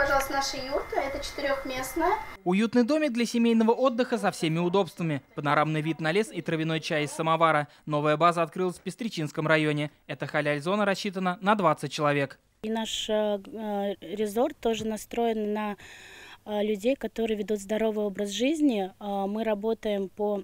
пожалуйста, наша юрта. Это четырехместная. Уютный домик для семейного отдыха со всеми удобствами. Панорамный вид на лес и травяной чай из самовара. Новая база открылась в Пестричинском районе. Эта халяль-зона рассчитана на 20 человек. И наш э, э, резорт тоже настроен на э, людей, которые ведут здоровый образ жизни. А мы работаем по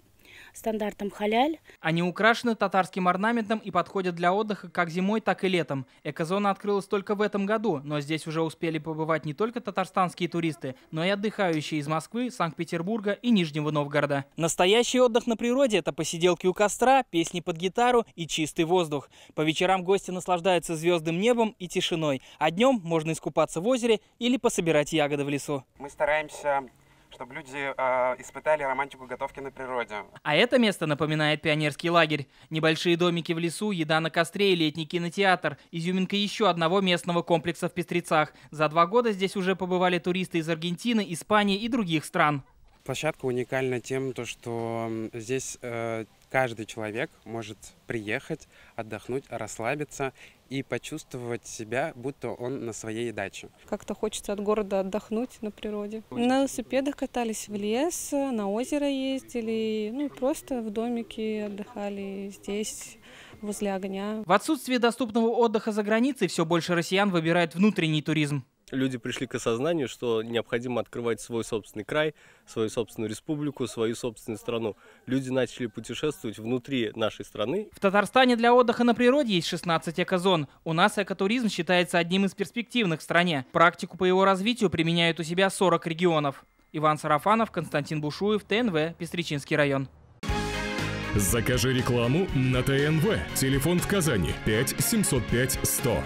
стандартам халяль. Они украшены татарским орнаментом и подходят для отдыха как зимой, так и летом. Экозона открылась только в этом году, но здесь уже успели побывать не только татарстанские туристы, но и отдыхающие из Москвы, Санкт-Петербурга и Нижнего Новгорода. Настоящий отдых на природе – это посиделки у костра, песни под гитару и чистый воздух. По вечерам гости наслаждаются звездным небом и тишиной, а днем можно искупаться в озере или пособирать ягоды в лесу. Мы стараемся чтобы люди э, испытали романтику готовки на природе. А это место напоминает пионерский лагерь. Небольшие домики в лесу, еда на костре и летний кинотеатр. Изюминка еще одного местного комплекса в Пестрецах. За два года здесь уже побывали туристы из Аргентины, Испании и других стран. Площадка уникальна тем, то, что здесь э, каждый человек может приехать, отдохнуть, расслабиться и почувствовать себя, будто он на своей даче. Как-то хочется от города отдохнуть на природе. На велосипедах катались в лес, на озеро ездили, ну просто в домике отдыхали здесь возле огня. В отсутствие доступного отдыха за границей все больше россиян выбирает внутренний туризм люди пришли к осознанию, что необходимо открывать свой собственный край, свою собственную республику, свою собственную страну. Люди начали путешествовать внутри нашей страны. В Татарстане для отдыха на природе есть 16 экозон. У нас экотуризм считается одним из перспективных в стране. Практику по его развитию применяют у себя 40 регионов. Иван Сарафанов, Константин Бушуев, ТНВ, Пестричинский район. Закажи рекламу на ТНВ. Телефон в Казани 5 705 100.